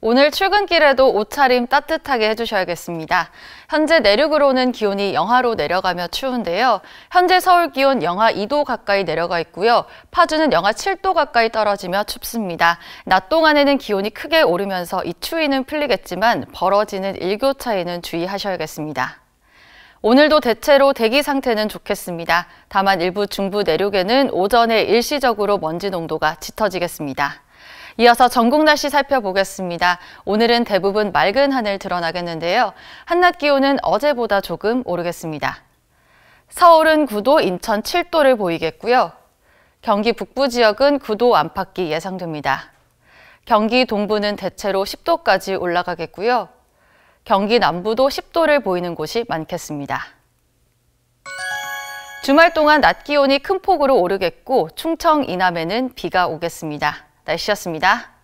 오늘 출근길에도 옷차림 따뜻하게 해주셔야겠습니다. 현재 내륙으로는 기온이 영하로 내려가며 추운데요. 현재 서울 기온 영하 2도 가까이 내려가 있고요. 파주는 영하 7도 가까이 떨어지며 춥습니다. 낮 동안에는 기온이 크게 오르면서 이 추위는 풀리겠지만 벌어지는 일교 차에는 주의하셔야겠습니다. 오늘도 대체로 대기 상태는 좋겠습니다. 다만 일부 중부 내륙에는 오전에 일시적으로 먼지 농도가 짙어지겠습니다. 이어서 전국 날씨 살펴보겠습니다. 오늘은 대부분 맑은 하늘 드러나겠는데요. 한낮 기온은 어제보다 조금 오르겠습니다. 서울은 9도, 인천 7도를 보이겠고요. 경기 북부 지역은 9도 안팎이 예상됩니다. 경기 동부는 대체로 10도까지 올라가겠고요. 경기 남부도 10도를 보이는 곳이 많겠습니다. 주말 동안 낮 기온이 큰 폭으로 오르겠고 충청 이남에는 비가 오겠습니다. 날씨였습니다.